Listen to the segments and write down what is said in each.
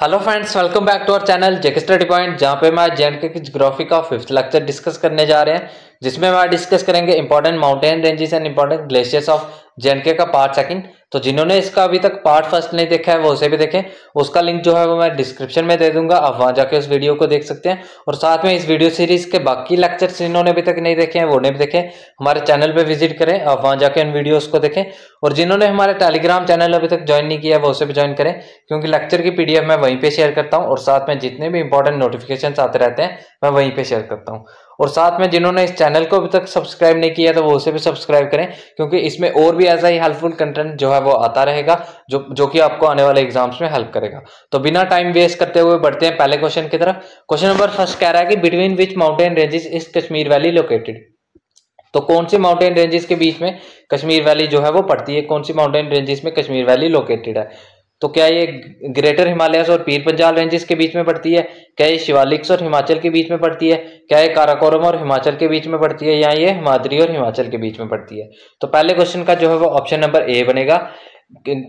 hello friends welcome back to our channel JK study point जहां पे मैं J and K geography का fifth lecture discuss करने जा रहे हैं जिसमें हम डिस्कस करेंगे important mountain ranges and important glaciers of J and K का पार्ट सेकंड तो जिन्होंने इसका अभी तक पार्ट फर्स्ट नहीं देखा है वो उसे भी देखें उसका लिंक जो है वो मैं डिस्क्रिप्शन में दे दूंगा आप वहां जाके उस वीडियो को देख सकते हैं और साथ में इस वीडियो सीरीज के बाकी लेक्चर जिन्होंने अभी तक नहीं देखे हैं वो ने भी देखें हमारे चैनल पर विजिट करें आप वहां जाके उन वीडियोज को देखें और जिन्होंने हमारे टेलीग्राम चैनल अभी तक ज्वाइन नहीं किया वो उसे भी ज्वाइन करें क्योंकि लेक्चर की पीडीएफ मैं वहीं पर शेयर करता हूँ और साथ में जितने भी इंपॉर्टेंट नोटिफिकेशन आते रहते हैं मैं वहीं पर शेयर करता हूँ और साथ में जिन्होंने इस चैनल को अभी तक सब्सक्राइब नहीं किया तो वो उसे भी सब्सक्राइब करें क्योंकि इसमें और भी ऐसा ही हेल्पफुल कंटेंट जो है वो आता रहेगा जो जो कि आपको आने वाले एग्जाम्स में हेल्प करेगा तो बिना टाइम वेस्ट करते हुए बढ़ते हैं पहले क्वेश्चन की तरफ क्वेश्चन नंबर फर्स्ट कह रहा है कि between which mountain ranges is Kashmir valley located तो कौन सी माउंटेन रेंजेस के बीच में कश्मीर वैली जो है वो पड़ती है कौन सी माउंटेन रेंजेस में कश्मीर वैली लोकेटेड है तो क्या ये ग्रेटर हिमालयस और पीर पंजाल रेंजेस के बीच में पड़ती है क्या ये शिवालिक्स और हिमाचल के बीच में पड़ती है क्या ये काराकोरम और हिमाचल के बीच में पड़ती है या ये हिमाद्री और हिमाचल के बीच में पड़ती है तो पहले क्वेश्चन का जो है वो ऑप्शन नंबर ए बनेगा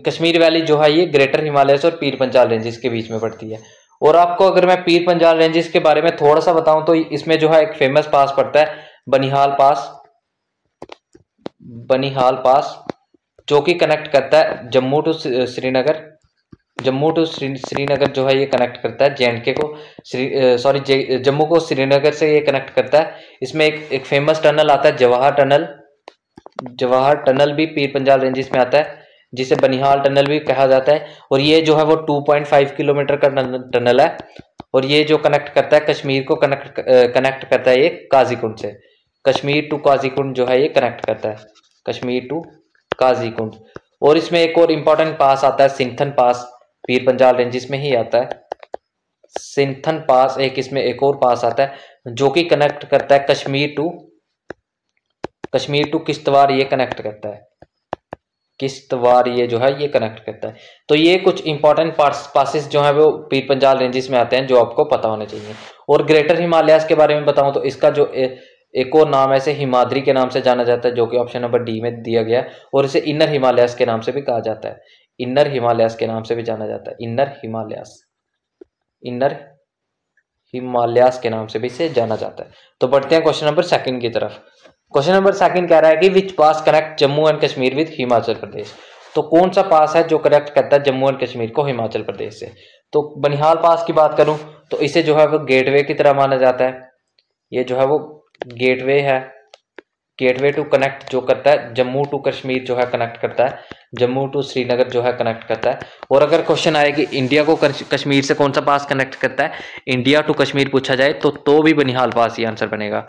कश्मीर वैली जो है ये ग्रेटर हिमालयस और पीर पंजाल रेंजेस के बीच में पड़ती है और आपको अगर मैं पीर पंजाल रेंजेस के बारे में थोड़ा सा बताऊं तो इसमें जो है एक फेमस पास पड़ता है बनिहाल पास बनिहाल पास जो कि कनेक्ट करता है जम्मू टू श्रीनगर जम्मू टू श्री श्रीनगर जो है ये कनेक्ट करता है जे एंड के को श्री सॉरी जम्मू को श्रीनगर से ये कनेक्ट करता है इसमें एक एक फेमस टनल आता है जवाहर टनल जवाहर टनल भी पीर पंजाल रेंजेस में आता है जिसे बनिहाल टनल भी कहा जाता है और ये जो है वो 2.5 किलोमीटर का टनल है और ये जो कनेक्ट करता है कश्मीर को कनेक्ट कनेक्ट करता है ये काजीकुंड से कश्मीर टू काजीकुंड जो है ये कनेक्ट करता है कश्मीर टू काजीकुंड और इसमें एक और इम्पॉर्टेंट पास आता है सिंथन पास पीर पंजाल रेंज में ही आता है सिंथन पास एक इसमें एक और पास आता है जो कि कनेक्ट करता है कश्मीर टू कश्मीर टू किश्तवाड़ ये कनेक्ट करता है किश्तवाड़ ये जो है ये कनेक्ट करता है तो ये कुछ इंपॉर्टेंट पासिस जो है वो पीर पंजाल रेंजेस में आते हैं जो आपको पता होने चाहिए और ग्रेटर हिमालयास के बारे में बताऊं तो इसका जो ए, एक और नाम ऐसे हिमाद्री के नाम से जाना जाता है जो कि ऑप्शन नंबर डी में दिया गया है और इसे इनर हिमालयास के नाम से भी कहा जाता है इन्नर हिमालयस के नाम से भी जाना जाता है इन्नर हिमालयस इन्नर हिमालयस के नाम से भी इसे जाना जाता है तो बढ़ते हैं क्वेश्चन नंबर सेकंड की तरफ क्वेश्चन नंबर सेकंड कह रहा है कि which pass connect Jammu and Kashmir with Himachal Pradesh तो कौन सा पास है जो कनेक्ट करता है जम्मू एंड कश्मीर को हिमाचल प्रदेश से तो बनिहाल पास की बात करूं तो इसे जो है वो गेटवे की तरह माना जाता है ये जो है वो गेटवे है गेटवे टू कनेक्ट जो करता है जम्मू टू कश्मीर जो है कनेक्ट करता है जम्मू टू श्रीनगर जो है कनेक्ट करता है और अगर क्वेश्चन आए कि इंडिया को कश्मीर से कौन सा पास कनेक्ट करता है इंडिया टू कश्मीर पूछा जाए तो तो भी बनिहाल पास ही आंसर बनेगा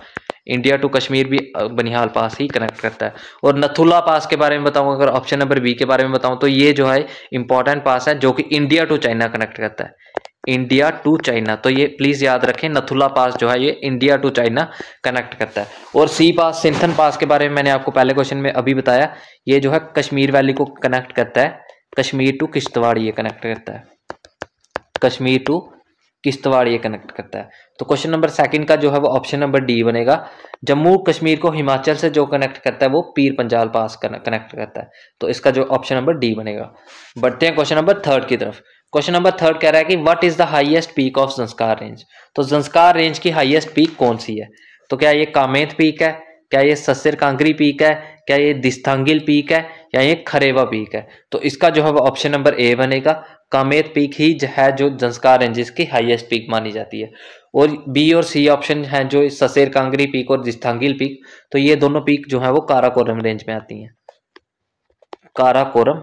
इंडिया टू कश्मीर भी बनिहाल पास ही कनेक्ट करता है और नथुला पास के बारे में बताऊँ अगर ऑप्शन नंबर बी के बारे में बताऊँ तो ये जो है इंपॉर्टेंट पास है जो कि इंडिया टू चाइना कनेक्ट करता है इंडिया टू चाइना तो ये प्लीज़ याद रखें नथुला पास जो है ये इंडिया टू चाइना कनेक्ट करता है और सी पास सिंथन पास के बारे में मैंने आपको पहले क्वेश्चन में अभी बताया ये जो है कश्मीर वैली को कनेक्ट करता है कश्मीर टू किश्तवाड़ ये कनेक्ट करता है कश्मीर टू किश्तवाड़ ये कनेक्ट करता है तो क्वेश्चन नंबर सेकंड का जो है वो ऑप्शन नंबर डी बनेगा जम्मू कश्मीर को हिमाचल से जो कनेक्ट करता है वो पीर पंजाल पास कनेक्ट करता है तो इसका जो ऑप्शन नंबर डी बनेगा बढ़ते हैं क्वेश्चन नंबर थर्ड की तरफ क्वेश्चन नंबर थर्ड कह रहा है कि what is the highest peak of Zanskar range तो संस्कार रेंज की हाईएस्ट पीक कौन सी है तो क्या ये कामेत पीक है क्या ये ससर कांगरी पीक है क्या ये दिस्थांगिल पीक है या ये खरेवा पीक है तो इसका जो है वो ऑप्शन नंबर ए बनेगा कामेत पीक ही है जो जंस्कार रेंजेस की हाईएस्ट पीक मानी जाती है और बी और सी ऑप्शन है जो ससेर कांगरी पीक और दिस्थांगिल पीक तो ये दोनों पीक जो है वो काराकोरम रेंज में आती हैं काराकोरम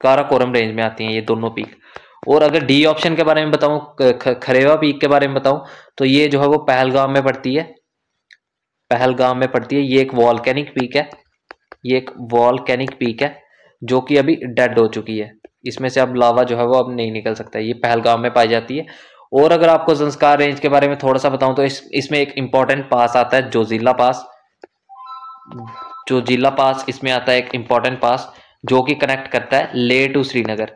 काराकोरम रेंज में आती हैं ये दोनों पीक और अगर डी ऑप्शन के बारे में बताऊं खरेवा पीक के बारे में बताऊं तो ये जो है वो पहलगाम में पड़ती है पहलगाम में पड़ती है ये एक वॉलकैनिक पीक है ये एक वॉलकैनिक पीक है जो कि अभी डेड हो चुकी है इसमें से अब लावा जो है वो अब नहीं निकल सकता ये पहलगाम में पाई जाती है और अगर आपको संस्कार रेंज के बारे में थोड़ा सा बताऊं तो इस इसमें एक इम्पॉर्टेंट पास आता है जोजिला पास जोजिला पास इसमें आता है एक इम्पॉर्टेंट पास जो कि कनेक्ट करता है ले टू श्रीनगर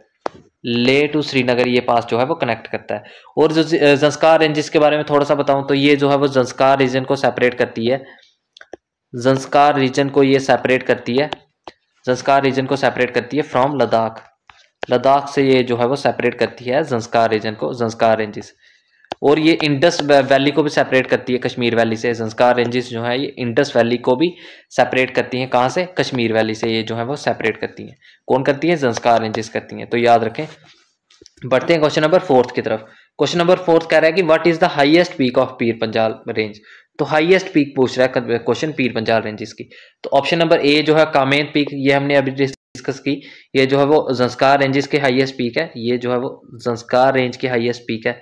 ले टू श्रीनगर ये पास जो है वो कनेक्ट करता है और जो जंस्कार रेंजिस के बारे में थोड़ा सा बताऊं तो ये जो है वो जंस्कार रीजन को सेपरेट करती है जंस्कार रीजन को ये सेपरेट करती है जंस्कार रीजन को सेपरेट करती है फ्रॉम लद्दाख लद्दाख से ये जो है वो सेपरेट करती है जंस्कार रीजन को जंस्कार रेंजिस और ये इंडस वैली को भी सेपरेट करती है कश्मीर वैली से संस्कार रेंजेस जो है ये इंडस वैली को भी सेपरेट करती हैं कहाँ से कश्मीर वैली से ये जो है वो सेपरेट करती हैं कौन करती है संस्कार रेंजेस करती हैं तो याद रखें बढ़ते हैं क्वेश्चन नंबर फोर्थ की तरफ क्वेश्चन नंबर फोर्थ कह रहा है कि what is the highest peak of Pir Panjal range तो हाईएस्ट पीक पूछ रहा है क्वेश्चन पीर पंजाल रेंजेस की तो ऑप्शन नंबर ए जो है कामेन पीक ये हमने अभी डिस्कस की ये जो है वो जंस्कार रेंजेस के हाईएस्ट पीक है ये जो है वो जंस्कार रेंज के हाईएस्ट पीक है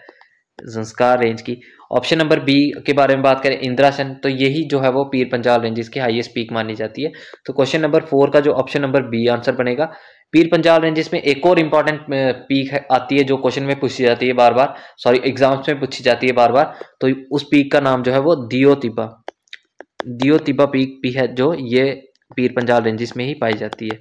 संस्कार रेंज की ऑप्शन नंबर बी के बारे में बात करें इंद्राशन तो यही जो है वो पीर पंजाल रेंज इसकी हाईएस्ट पीक मानी जाती है तो क्वेश्चन नंबर फोर का जो ऑप्शन नंबर बी आंसर बनेगा पीर पंजाल रेंज में एक और इंपॉर्टेंट पीक है आती है जो क्वेश्चन में पूछी जाती है बार बार सॉरी एग्जाम्स में पूछी जाती है बार बार तो उस पीक का नाम जो है वो दियो तिपा दियो तिपा पीक भी है जो ये पीर पंजाल रेंजिस में ही पाई जाती है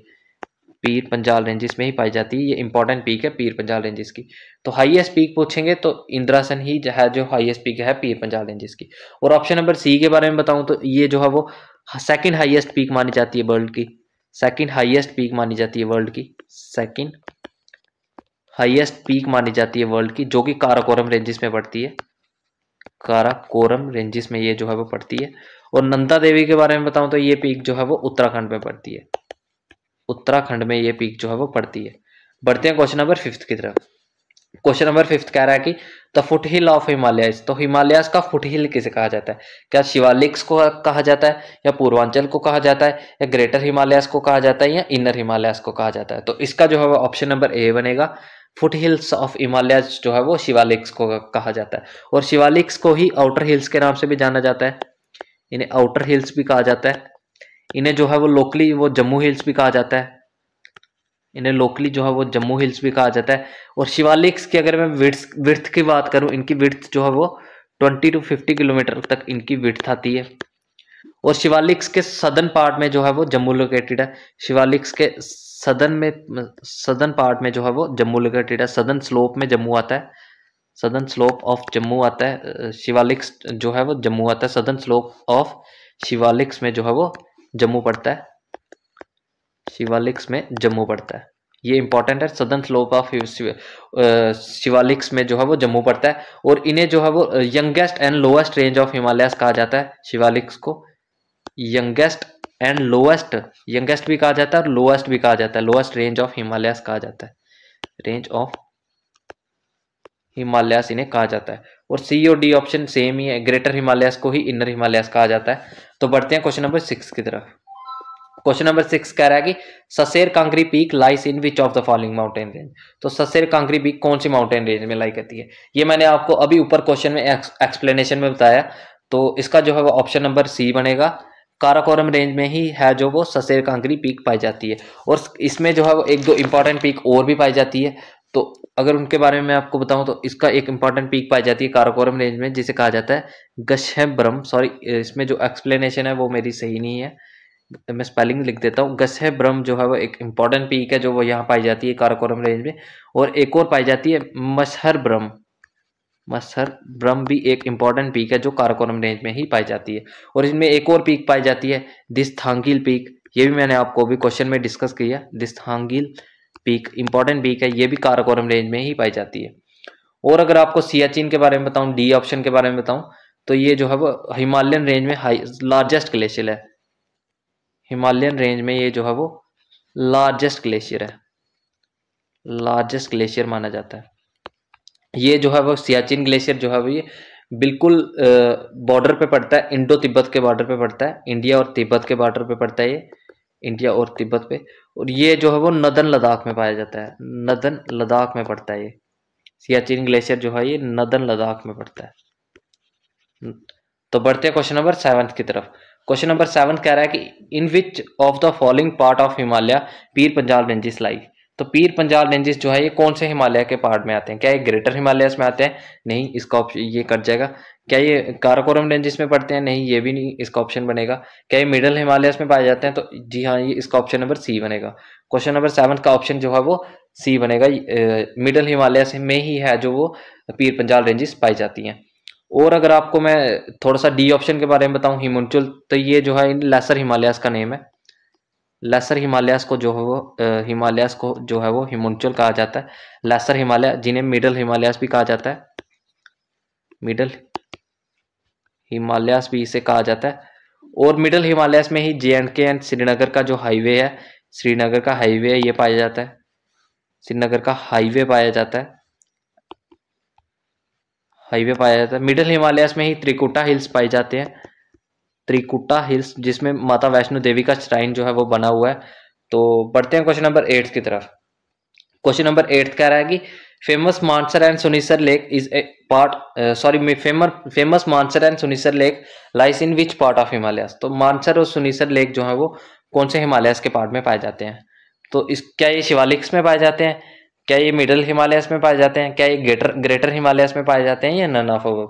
पीर पंजाल रेंजेस में ही पाई जाती है ये इंपॉर्टेंट पीक है पीर पंजाल रेंजेस की तो हाईएस्ट पीक पूछेंगे तो इंद्रासन ही है जो हाईएस्ट पीक है पीर पंजाल रेंजेस की और ऑप्शन नंबर सी के बारे में बताऊं तो ये जो है वो सेकंड हाइएस्ट पीक मानी जाती है वर्ल्ड की सेकंड हाइएस्ट पीक मानी जाती है वर्ल्ड की सेकेंड हाइएस्ट पीक मानी जाती है वर्ल्ड की जो कि काराकोरम रेंजेस में पड़ती है काराकोरम रेंजेस में ये जो है वो पड़ती है और नंदा देवी के बारे में बताऊं तो ये पीक जो है वो उत्तराखंड में पड़ती है उत्तराखंड में ये पीक जो है वो पड़ती है बढ़ते हैं क्वेश्चन नंबर फिफ्थ की तरफ क्वेश्चन नंबर फिफ्थ कह रहा है कि the foot hill of Himalayas तो हिमालयाज का फुट हिल किसे कहा जाता है क्या शिवालिक्स को कहा जाता है या पूर्वांचल को कहा जाता है या ग्रेटर हिमालयाज को कहा जाता है या इनर हिमालयाज को कहा जाता है तो इसका जो है वो ऑप्शन नंबर ए बनेगा फुट हिल्स ऑफ हिमालयाज जो है वो शिवालिक्स को कहा जाता है और शिवालिक्स को ही आउटर हिल्स के नाम से भी जाना जाता है इन्हें आउटर हिल्स भी कहा जाता है इन्हें जो है वो लोकली वो जम्मू हिल्स भी कहा जाता है इन्हें लोकली जो है वो जम्मू हिल्स भी कहा जाता है और शिवालिक्स की अगर मैं विर्थ की बात करूं इनकी विर्थ जो है वो ट्वेंटी टू फिफ्टी किलोमीटर तक इनकी विर्थ आती है और शिवालिक्स के सदन पार्ट में जो है वो जम्मू लोकेटेड है शिवालिक्स के सदन में सदन पार्ट में जो है वो जम्मू लोकेटेड है सदन स्लोप में जम्मू आता है सदन स्लोप ऑफ जम्मू आता है शिवालिक्स जो है वो जम्मू आता है सदन स्लोप ऑफ शिवालिक्स में जो है वो जम्मू पड़ता है शिवालिक्स में जम्मू पड़ता है ये इंपॉर्टेंट है सदन स्लोप ऑफ शिवालिक्स में जो है वो जम्मू पड़ता है और इन्हें जो है वो youngest and lowest range of Himalayas कहा जाता है शिवालिक्स को यंगेस्ट एंड लोएस्ट यंगेस्ट भी कहा जाता है और लोएस्ट भी कहा जाता है लोएस्ट रेंज ऑफ हिमालयस कहा जाता है रेंज ऑफ हिमालयस इन्हें कहा जाता है और सी और डी ऑप्शन सेम ही है ग्रेटर हिमालयस को ही इनर हिमालयस कहा जाता है तो बढ़ते हैं क्वेश्चन नंबर सिक्स की तरफ क्वेश्चन नंबर सिक्स कह रहा है कि Saser Kangri peak lies in which of the following mountain range तो ससेर कांकरी पीक कौन सी माउंटेन रेंज में लाई करती है ये मैंने आपको अभी ऊपर क्वेश्चन में एक्सप्लेनेशन में बताया तो इसका जो है वो ऑप्शन नंबर सी बनेगा काराकोरम रेंज में ही है जो वो ससेर कांकरी पीक पाई जाती है और इसमें जो है वो एक दो इंपॉर्टेंट पीक और भी पाई जाती है तो अगर उनके बारे में मैं आपको बताऊं तो इसका एक इंपॉर्टेंट पीक पाई जाती है काराकोरम रेंज में जिसे कहा जाता है गशहब्रम सॉरी इसमें जो एक्सप्लेनेशन है वो मेरी सही नहीं है मैं स्पेलिंग लिख देता हूँ गशह जो है वो एक इम्पॉर्टेंट पीक है जो वो यहाँ पाई जाती है काराकोरम रेंज में और एक और पाई जाती है मशहर ब्रह्म मशहर ब्रह्म भी एक इम्पॉर्टेंट पीक है जो काराकोरम रेंज में ही पाई जाती है और इनमें एक और पीक पाई जाती है दिस पीक ये भी मैंने आपको भी क्वेश्चन में डिस्कस किया दिस पीक इंपॉर्टेंट पीक है ये भी काराकोरम रेंज में ही पाई जाती है और अगर आपको सियाचिन के बारे में बताऊं डी ऑप्शन के बारे में बताऊं तो ये जो है वो हिमालयन रेंज में हाई लार्जेस्ट ग्लेशियर है हिमालयन रेंज में ये जो है वो लार्जेस्ट ग्लेशियर है लार्जेस्ट ग्लेशियर माना जाता है ये जो है वो सियाचिन ग्लेशियर जो है वो ये बिल्कुल बॉर्डर पे पड़ता है इंडो तिब्बत के बॉर्डर पे पड़ता है इंडिया और तिब्बत के बॉर्डर पे पड़ता है ये इंडिया और तिब्बत पे और ये जो है वो नदन लद्दाख में पाया जाता है नदन लद्दाख में पड़ता है ये सियाचिन ग्लेशियर जो है ये नदन लद्दाख में पड़ता है तो बढ़ते हैं क्वेश्चन नंबर सेवन्थ की तरफ क्वेश्चन नंबर सेवन कह रहा है कि in which of the following part of Himalaya Pir Punjab ranges like तो पीर पंजाल रेंजेस जो है ये कौन से हिमालय के पार्ट में आते हैं क्या ये ग्रेटर हिमालय में आते हैं नहीं इसका ऑप्शन ये कट जाएगा क्या ये काराकोरम रेंजेस में पड़ते हैं नहीं ये भी नहीं इसका ऑप्शन बनेगा क्या ये मिडल हिमालय में पाए जाते हैं तो जी हाँ ये इसका ऑप्शन नंबर सी बनेगा क्वेश्चन नंबर सेवन का ऑप्शन जो है वो सी बनेगा मिडल हिमालय में ही है जो वो पीर पंजाल रेंजेस पाई जाती हैं और अगर आपको मैं थोड़ा सा डी ऑप्शन के बारे में बताऊँ हिमाचल तो ये जो है लेसर हिमालयस का नेम है लेसर हिमालयस को जो है वो हिमालयस को जो है वो हिमांचल कहा जाता है लेसर हिमालय जिन्हें मिडल हिमालयास भी कहा जाता है मिडल हिमालयास भी इसे कहा जाता है और मिडल हिमालयस में ही J and K and Srinagar का जो हाईवे है श्रीनगर का हाईवे है ये पाया जाता है श्रीनगर का हाईवे पाया जाता है हाईवे पाया जाता है मिडल हिमालयस में ही त्रिकुटा हिल्स पाए जाते हैं त्रिकुटा हिल्स जिसमें माता वैष्णो देवी का श्राइन जो है वो बना हुआ है तो बढ़ते हैं क्वेश्चन नंबर एट्थ की तरफ क्वेश्चन नंबर एट्थ कह रहा है कि famous Mansar and Surinsar lake is a part sorry famous Mansar and Surinsar lake lies in which part of Himalayas तो मानसर और सुनीसर लेक जो है वो कौन से हिमालयस के पार्ट में पाए जाते हैं तो इस क्या ये शिवालिक्स में पाए जाते हैं क्या ये मिडल हिमालयस में पाए जाते हैं क्या ये ग्रेटर ग्रेटर हिमालयस में पाए जाते हैं या नन ऑफ अब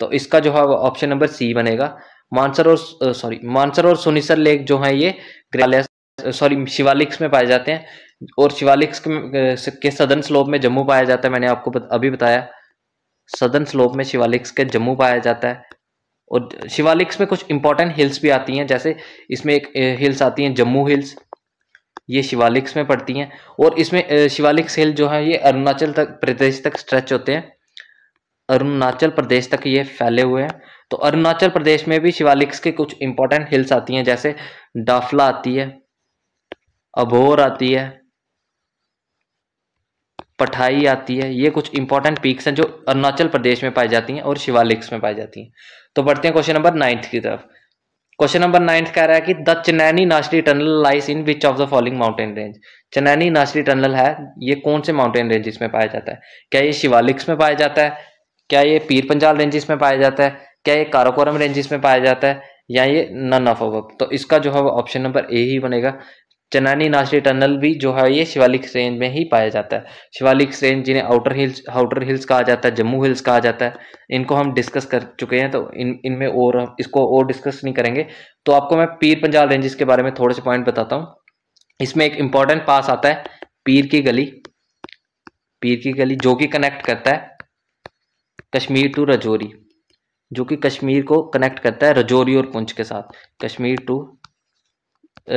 तो इसका जो है वो ऑप्शन नंबर सी बनेगा मानसर और सॉरी मानसर और सोनीसर लेक जो है ये ग्रेलिया सॉरी शिवालिक्स में पाए जाते हैं और शिवालिक्स के सदन स्लोप में जम्मू पाया जाता है मैंने आपको अभी बताया सदन स्लोप में शिवालिक्स के जम्मू पाया जाता है और शिवालिक्स में कुछ इंपॉर्टेंट हिल्स भी आती हैं जैसे इसमें एक हिल्स आती हैं जम्मू हिल्स ये शिवालिक्स में पड़ती हैं और इसमें शिवालिक्स हिल जो है ये अरुणाचल तक प्रदेश तक स्ट्रेच होते हैं अरुणाचल प्रदेश तक ये फैले हुए हैं तो अरुणाचल प्रदेश में भी शिवालिक्स के कुछ इंपॉर्टेंट हिल्स आती हैं जैसे डाफला आती है अभोर आती है पठाई आती है ये कुछ इंपॉर्टेंट पीक्स हैं जो अरुणाचल प्रदेश में पाई जाती हैं और शिवालिक्स में पाई जाती हैं तो बढ़ते हैं क्वेश्चन नंबर नाइन्थ की तरफ क्वेश्चन नंबर नाइन्थ कह रहा है कि the Chenani Nashri tunnel lies in which of the following mountain range Chenani Nashri tunnel है ये कौन से माउंटेन रेंजेस में पाया जाता है क्या ये शिवालिक्स में पाया जाता है क्या ये पीर पंजाल रेंजेस में पाया जाता है क्या ये काराकोरम रेंजेस में पाया जाता है या ये नन ऑफ अब तो इसका जो है वो ऑप्शन नंबर ए ही बनेगा चनानी नाशरी टनल भी जो है ये शिवालिक रेंज में ही पाया जाता है शिवालिक रेंज जिन्हें आउटर हिल्स आउटर हिल्स कहा जाता है जम्मू हिल्स कहा जाता है इनको हम डिस्कस कर चुके हैं तो इन इनमें और इसको और डिस्कस नहीं करेंगे तो आपको मैं पीर पंजाल रेंजेस के बारे में थोड़े से पॉइंट बताता हूँ इसमें एक इम्पॉर्टेंट पास आता है पीर की गली पीर की गली जो कि कनेक्ट करता है कश्मीर टू रजौरी जो कि कश्मीर को कनेक्ट करता है रजौरी और पुंछ के साथ कश्मीर टू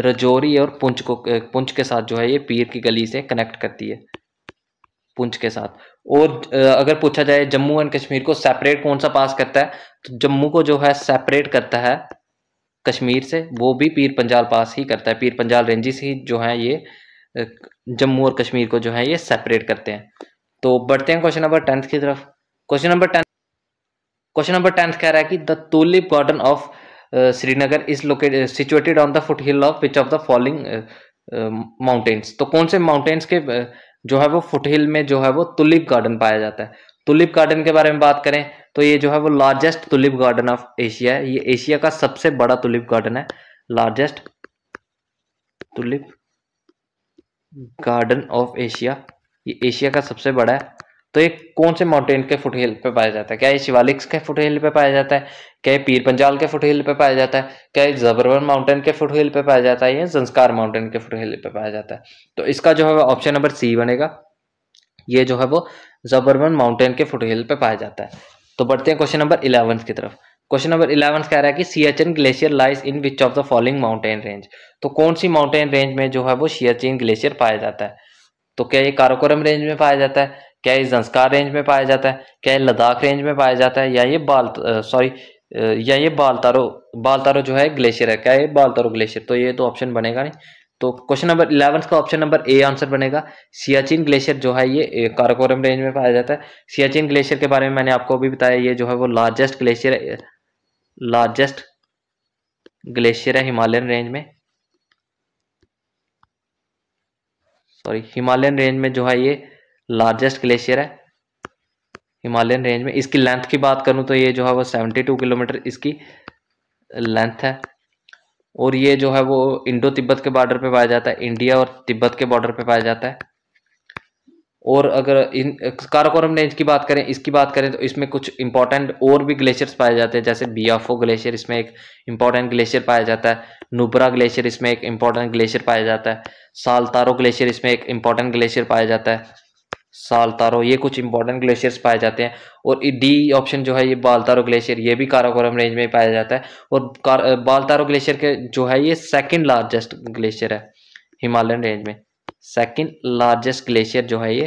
रजौरी और पुंछ को पुंछ के साथ जो है ये पीर की गली से कनेक्ट करती है पुंछ के साथ और अगर पूछा जाए जम्मू एंड कश्मीर को सेपरेट कौन सा पास करता है तो जम्मू को जो है सेपरेट करता है कश्मीर से वो भी पीर पंजाल पास ही करता है पीर पंजाल रेंजेस ही जो है ये जम्मू और कश्मीर को जो है ये सेपरेट करते हैं तो बढ़ते हैं क्वेश्चन नंबर टेंथ की तरफ question number tenth question number tenth कह रहा है कि the tulip garden of Srinagar is locate situated on the foot hill of pitch of the following mountains तो कौन से माउंटेन्स के uh, जो है वो फुट हिल में जो है वो तुलिप गार्डन पाया जाता है तुलिप गार्डन के बारे में बात करें तो ये जो है वो largest tulip garden of Asia है ये एशिया का सबसे बड़ा तुलिप गार्डन है largest tulip garden of Asia ये एशिया का सबसे बड़ा है तो ये कौन से माउंटेन के फुटहिल पे पाया जाता है क्या ये शिवालिक्स के फुटहिल पे पाया जाता है क्या ये पीर पंजाल के फुटहिल पे पाया जाता है क्या ये जबरवन माउंटेन के फुटहिल पे पाया जाता है या संस्कार माउंटेन के फुटहिल पे पाया जाता है तो इसका जो है ऑप्शन नंबर सी बनेगा ये जो है वो जबरवन माउंटेन के फुटहिल पे पाया जाता है तो बढ़ते हैं क्वेश्चन नंबर इलेवंथ की तरफ क्वेश्चन नंबर इलेवन कह रहा है कि Siachen glacier lies in which of the following mountain range तो कौन सी माउंटेन रेंज में जो है वो सियाचिन ग्लेशियर पाया जाता है तो क्या ये काराकोरम रेंज में पाया जाता है क्या ये जंस्कार रेंज में पाया जाता है क्या ये लद्दाख रेंज में पाया जाता है या ये बाल सॉरी या ये बालतारो बालतारो जो है ग्लेशियर है क्या ये बालतारो ग्लेशियर तो ये तो ऑप्शन बनेगा नहीं तो क्वेश्चन नंबर इलेवन का ऑप्शन नंबर ए आंसर बनेगा सियाचिन ग्लेशियर जो है ये काराकोरम रेंज में पाया जाता है सियाचिन ग्लेशियर के बारे में मैंने आपको अभी बताया ये जो है वो लार्जेस्ट ग्लेशियर लार्जेस्ट ग्लेशियर है हिमालयन रेंज में सॉरी हिमालयन रेंज में जो है ये लार्जेस्ट ग्लेशियर है हिमालयन रेंज में इसकी लेंथ की बात करूं तो ये जो है वो सेवेंटी टू किलोमीटर इसकी लेंथ है और ये जो है वो इंडो तिब्बत के बॉर्डर पे पाया जाता है इंडिया और तिब्बत के बॉर्डर पे पाया जाता है और अगर इन काराकोरम रेंज की बात करें इसकी बात करें तो इसमें कुछ इंपॉर्टेंट और भी ग्लेशियर्स पाए जाते हैं जैसे बियाफो ग्लेशियर इसमें एक इंपॉर्टेंट ग्लेशियर पाया जाता है नुबरा ग्लेशियर इसमें एक इंपॉर्टेंट ग्लेशियर पाया जाता है सालतारो ग्लेशियर इसमें एक इंपॉर्टेंट ग्लेशियर पाया जाता है सालतारो ये कुछ इंपॉर्टेंट ग्लेशियर्स पाए जाते हैं और डी ऑप्शन जो है ये बालतारो ग्लेशियर ये भी काराकोरम रेंज में पाया जाता है और बालतारो ग्लेशियर के जो है ये सेकंड लार्जेस्ट ग्लेशियर है हिमालयन रेंज में सेकंड लार्जेस्ट ग्लेशियर जो है ये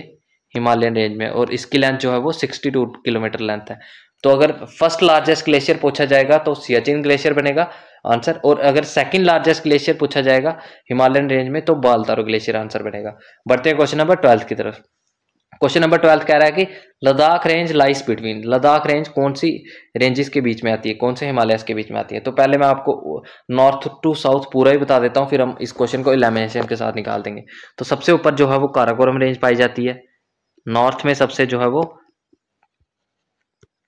हिमालयन रेंज में और इसकी लेंथ जो है वो टू किलोमीटर लेंथ है तो अगर फर्स्ट लार्जेस्ट ग्लेशियर पूछा जाएगा तो सियाचिन ग्लेशियर बनेगा आंसर और अगर सेकंड लार्जेस्ट ग्लेशियर पूछा जाएगा हिमालयन रेंज में तो बालतारो ग्लेशियर आंसर बनेगा बढ़ते हैं क्वेश्चन नंबर ट्वेल्थ की तरफ क्वेश्चन नंबर ट्वेल्थ कह रहा है कि Ladakh range lies between Ladakh range कौन सी रेंजेस के बीच में आती है कौन से हिमालयस के बीच में आती है तो पहले मैं आपको नॉर्थ टू साउथ पूरा ही बता देता हूँ फिर हम इस क्वेश्चन को इलेमिनेशन के साथ निकाल देंगे तो सबसे ऊपर जो है वो काराकोरम रेंज पाई जाती है नॉर्थ में सबसे जो है वो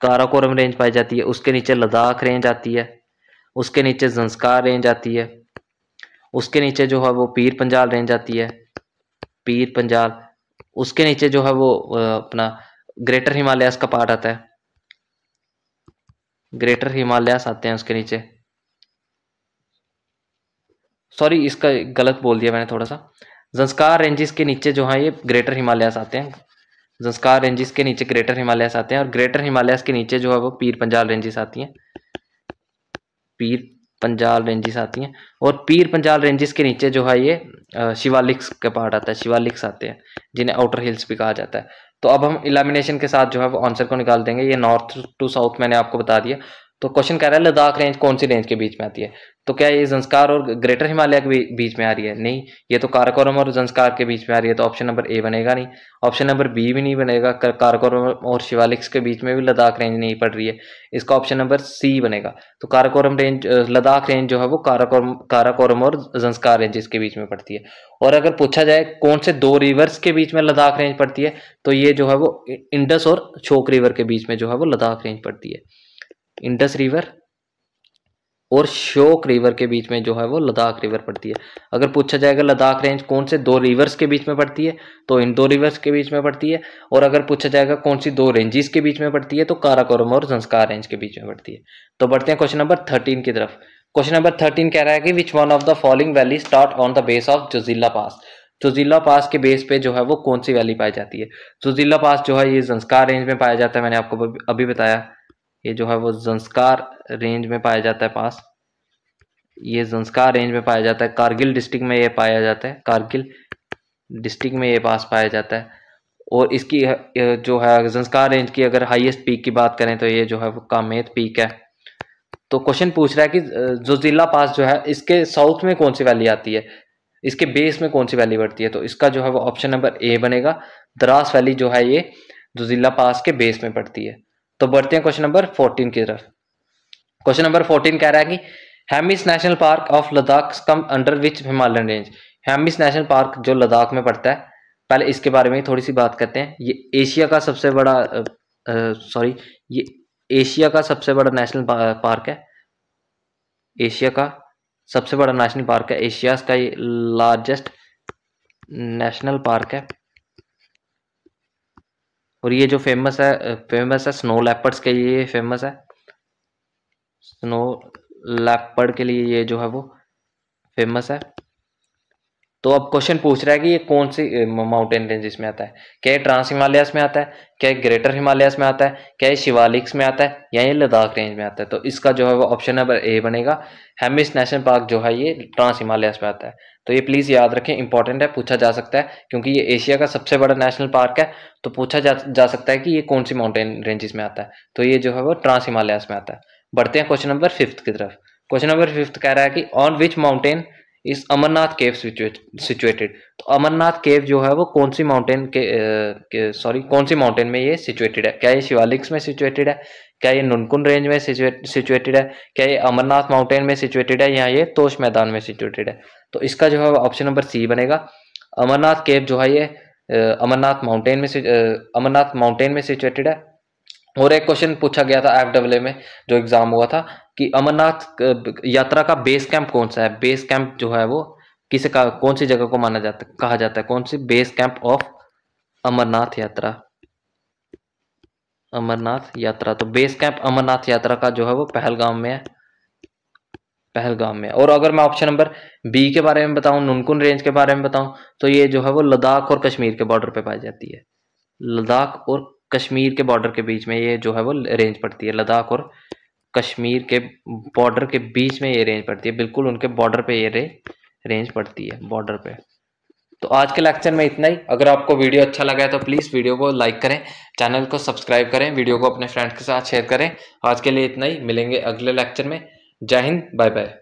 काराकोरम रेंज पाई जाती है उसके नीचे लद्दाख रेंज आती है उसके नीचे जंस्कार रेंज आती है उसके नीचे जो है वो पीर पंजाल रेंज आती है पीर पंजाल उसके नीचे जो है वो अपना ग्रेटर हिमालयास का पार्ट आता है ग्रेटर हिमालयास आते हैं उसके नीचे सॉरी इसका गलत बोल दिया मैंने थोड़ा सा जंस्कार रेंजेस के नीचे जो है ये ग्रेटर हिमालयास आते हैं जंस्कार रेंजेस के नीचे ग्रेटर हिमालयस आते हैं और ग्रेटर हिमालयास के नीचे जो है वो पीर पंजाल रेंजेस आती हैं पीर पंजाल रेंजेस आती हैं और पीर पंजाल रेंजेस के नीचे जो है ये शिवालिक्स के पार्ट आता है शिवालिक्स आते हैं जिन्हें आउटर हिल्स भी कहा जाता है तो अब हम इलामिनेशन के साथ जो है वो आंसर को निकाल देंगे ये नॉर्थ टू साउथ मैंने आपको बता दिया तो क्वेश्चन कह रहा है लद्दाख रेंज कौन सी रेंज के बीच में आती है तो क्या ये जंस्कार और ग्रेटर हिमालय के बीच में आ रही है नहीं ये तो काराकोरम और जंस्कार के बीच में आ रही है तो ऑप्शन नंबर ए बनेगा नहीं ऑप्शन नंबर बी भी नहीं बनेगा कारकोरम और शिवालिक्स के बीच में भी लद्दाख रेंज नहीं पड़ रही है इसका ऑप्शन नंबर सी बनेगा तो काराकोरम रेंज लद्दाख रेंज जो है वो काराकोरम काराकोरम और जंस्कार रेंज इसके बीच में पड़ती है और अगर पूछा जाए कौन से दो रिवर्स के बीच में लद्दाख रेंज पड़ती है तो ये जो है वो इंडस और छोक रिवर के बीच में जो है वो लद्दाख रेंज पड़ती है इंडस रिवर और शोक रिवर के बीच में जो है वो लद्दाख रिवर पड़ती है अगर पूछा जाएगा लद्दाख रेंज कौन से दो रिवर्स के बीच में पड़ती है तो इन दो रिवर्स के बीच में पड़ती है और अगर पूछा जाएगा कौन सी दो रेंजेस के बीच में पड़ती है तो काराकोरम और जंस्कार रेंज के बीच में पड़ती है तो बढ़ते हैं क्वेश्चन नंबर थर्टीन की तरफ क्वेश्चन नंबर थर्टीन कह रहा है कि which one of the following valley start on the base of Zojila pass Zojila pass के बेस पे जो है वो कौन सी वैली पाई जाती है जोजिला पास जो है ये जंस्कार रेंज में पाया जाता है मैंने आपको अभी बताया ये जो है वो जंस्कार रेंज में पाया जाता है पास ये जंस्कार रेंज में पाया जाता है कारगिल डिस्ट्रिक्ट में ये पाया जाता है कारगिल डिस्ट्रिक्ट में ये पास पाया जाता है और इसकी जो है जंस्कार रेंज की अगर हाईएस्ट पीक की बात करें तो ये जो है वो कामेत पीक है तो क्वेश्चन पूछ रहा है कि जोजिला पास जो है इसके साउथ में कौन सी वैली आती है इसके बेस में कौन सी वैली बढ़ती है तो इसका जो है वो ऑप्शन नंबर ए बनेगा द्रास वैली जो है ये जोजिला पास के बेस में पड़ती है तो बढ़ते हैं क्वेश्चन नंबर फोर्टीन की तरफ क्वेश्चन नंबर फोर्टीन कह रहा है कि Hemis national park of Ladakh come under which Himalayan range Hemis national park जो लद्दाख में पड़ता है पहले इसके बारे में थोड़ी सी बात करते हैं ये एशिया का सबसे बड़ा सॉरी ये एशिया का सबसे बड़ा नेशनल पार्क है एशिया का सबसे बड़ा नेशनल पार्क है एशिया का लार्जेस्ट नेशनल पार्क है और ये जो फेमस है फेमस है स्नो लैपर्ड्स के लिए फेमस है स्नो लैपर्ड के लिए ये जो है वो फेमस है तो अब क्वेश्चन पूछ रहा है कि ये कौन सी माउंटेन रेंजेस में आता है क्या ये ट्रांस हिमालयास में आता है क्या ये ग्रेटर हिमालयास में आता है क्या ये शिवालिक्स में आता है या ये लद्दाख रेंज में आता है तो इसका जो है वो ऑप्शन नंबर ए बनेगा हेमिस नेशनल पार्क जो है ये ट्रांस हिमालयास में आता है तो ये प्लीज़ याद रखें इंपॉर्टेंट है पूछा जा सकता है क्योंकि ये एशिया का सबसे बड़ा नेशनल पार्क है तो पूछा जा, जा सकता है कि ये कौन सी माउंटेन रेंजेस में आता है तो ये जो है वो ट्रांस हिमालयास में आता है बढ़ते हैं क्वेश्चन नंबर फिफ्थ की तरफ क्वेश्चन नंबर फिफ्थ कह रहा है कि ऑन विच माउंटेन इस अमरनाथ केव सिचुएटेड तो अमरनाथ केव जो है वो कौन सी माउंटेन के सॉरी कौन सी माउंटेन में ये सिचुएटेड है क्या ये शिवालिक्स में सिचुएटेड है क्या ये नुनकुन रेंज में सिचुएटेड है क्या ये अमरनाथ माउंटेन में सिचुएटेड है या ये तोश मैदान में सिचुएटेड है तो इसका जो है ऑप्शन नंबर सी बनेगा अमरनाथ केव जो है ये अमरनाथ माउंटेन में अमरनाथ माउंटेन में सिचुएटेड है और एक क्वेश्चन पूछा गया था एफ डब्ल्यू में जो एग्जाम हुआ था कि अमरनाथ यात्रा का बेस कैंप कौन सा है बेस कैंप जो है वो किसे का कौन सी जगह को माना जाता है कहा जाता है कौन सी base camp of Amarnath Yatra Amarnath यात्रा तो बेस कैंप अमरनाथ यात्रा का जो है वो पहलगाम में है पहलगाम में और अगर मैं ऑप्शन नंबर बी के बारे में बताऊं नुनकुन रेंज के बारे में बताऊं तो ये जो है वो लद्दाख और कश्मीर के बॉर्डर पे पाई जाती है लद्दाख और कश्मीर के बॉर्डर के बीच में ये जो है वो रेंज पड़ती है लद्दाख और कश्मीर के बॉर्डर के बीच में ये रेंज पड़ती है बिल्कुल उनके बॉर्डर पे ये रे, रेंज पड़ती है बॉर्डर पे तो आज के लेक्चर में इतना ही अगर आपको वीडियो अच्छा लगा है तो प्लीज़ वीडियो को लाइक करें चैनल को सब्सक्राइब करें वीडियो को अपने फ्रेंड्स के साथ शेयर करें आज के लिए इतना ही मिलेंगे अगले लेक्चर में जय हिंद बाय बाय